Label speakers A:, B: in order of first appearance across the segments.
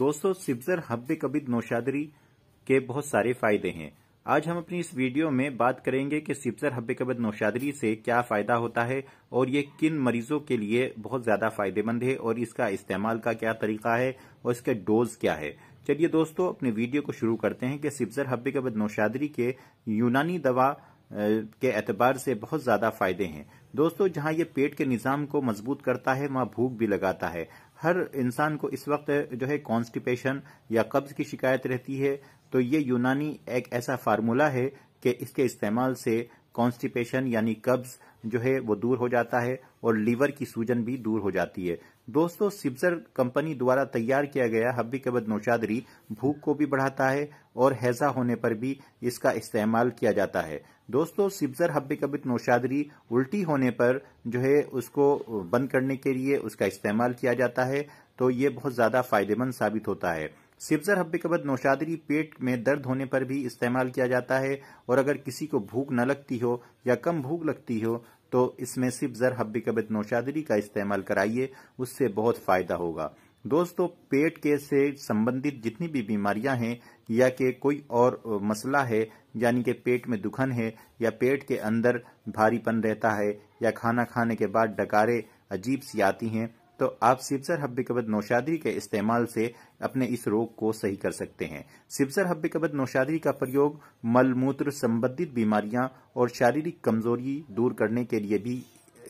A: दोस्तों सिब्जर हब्बे कबीद नौशादरी के बहुत सारे फायदे हैं आज हम अपनी इस वीडियो में बात करेंगे कि सिब्जर हब्बे कबीद नौशादरी से क्या फायदा होता है और ये किन मरीजों के लिए बहुत ज्यादा फायदेमंद है और इसका इस्तेमाल का क्या तरीका है और इसके डोज क्या है चलिए दोस्तों अपने वीडियो को शुरू करते हैं कि सिब्जर हब्बे कबीद नौशादरी के यूनानी दवा के एतबार से बहुत ज़्यादा फायदे हैं दोस्तों जहां ये पेट के निज़ाम को मजबूत करता है वहां भूख भी लगाता है हर इंसान को इस वक्त जो है कॉन्स्टिपेशन या कब्ज़ की शिकायत रहती है तो ये यूनानी एक ऐसा फार्मूला है कि इसके इस्तेमाल से कॉन्स्टिपेशन यानी कब्ज जो है वो दूर हो जाता है और लीवर की सूजन भी दूर हो जाती है दोस्तों सिब्जर कंपनी द्वारा तैयार किया गया हब्बी कबद नौशादरी भूख को भी बढ़ाता है और हैजा होने पर भी इसका इस्तेमाल किया जाता है दोस्तों सिब्जर हब्बी कबित नौशादरी उल्टी होने पर जो है उसको बंद करने के लिए उसका इस्तेमाल किया जाता है तो ये बहुत ज़्यादा फायदेमंद साबित होता है सिपजर हब्बे बाद नौशादरी पेट में दर्द होने पर भी इस्तेमाल किया जाता है और अगर किसी को भूख न लगती हो या कम भूख लगती हो तो इसमें सिपजर हब्बे कबद नौशादरी का इस्तेमाल कराइए उससे बहुत फ़ायदा होगा दोस्तों पेट के से संबंधित जितनी भी बीमारियां हैं या कि कोई और मसला है यानी कि पेट में दुखन है या पेट के अंदर भारीपन रहता है या खाना खाने के बाद डकारे अजीब सी आती हैं तो आप सिबसर कबद नौशादरी के इस्तेमाल से अपने इस रोग को सही कर सकते हैं सिबसर कबद नौशादरी का प्रयोग मलमूत्र संबंधित बीमारियां और शारीरिक कमजोरी दूर करने के लिए भी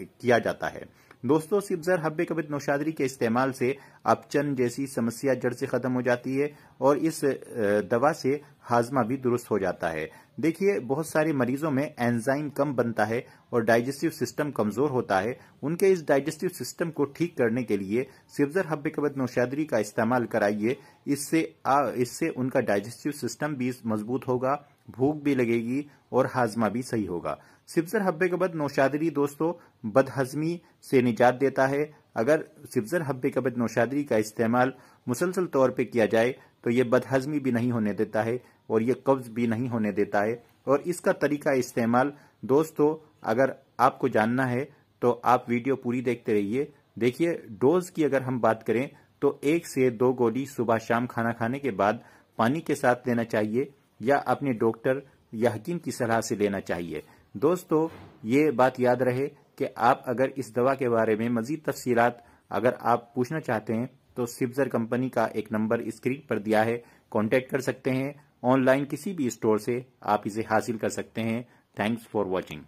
A: किया जाता है दोस्तों सिब्जर हब्बे कबित नौशादरी के इस्तेमाल से अपचन जैसी समस्या जड़ से ख़त्म हो जाती है और इस दवा से हाजमा भी दुरुस्त हो जाता है देखिए बहुत सारे मरीजों में एंजाइम कम बनता है और डाइजेस्टिव सिस्टम कमज़ोर होता है उनके इस डाइजेस्टिव सिस्टम को ठीक करने के लिए सिब्जर हब्बे कबित नौशादरी का इस्तेमाल कराइए इससे इससे उनका डाइजेस्टिव सिस्टम भी मजबूत होगा भूख भी लगेगी और हाजमा भी सही होगा सिब्जर हब्बे बाद नौशादरी दोस्तों बदहजमी से निजात देता है अगर सिब्जर हब्बे कबद नौशादरी का इस्तेमाल मुसलसल तौर पर किया जाए तो ये बदहजमी भी नहीं होने देता है और ये कब्ज भी नहीं होने देता है और इसका तरीका इस्तेमाल दोस्तों अगर आपको जानना है तो आप वीडियो पूरी देखते रहिए देखिए डोज की अगर हम बात करें तो एक से दो गोली सुबह शाम खाना खाने के बाद पानी के साथ लेना चाहिए या अपने डॉक्टर या हकीम की सलाह से लेना चाहिए दोस्तों ये बात याद रहे कि आप अगर इस दवा के बारे में मजीद तफसीत अगर आप पूछना चाहते हैं तो सिब्जर कंपनी का एक नंबर स्क्रीन पर दिया है कॉन्टेक्ट कर सकते हैं ऑनलाइन किसी भी स्टोर से आप इसे हासिल कर सकते हैं थैंक्स फॉर वॉचिंग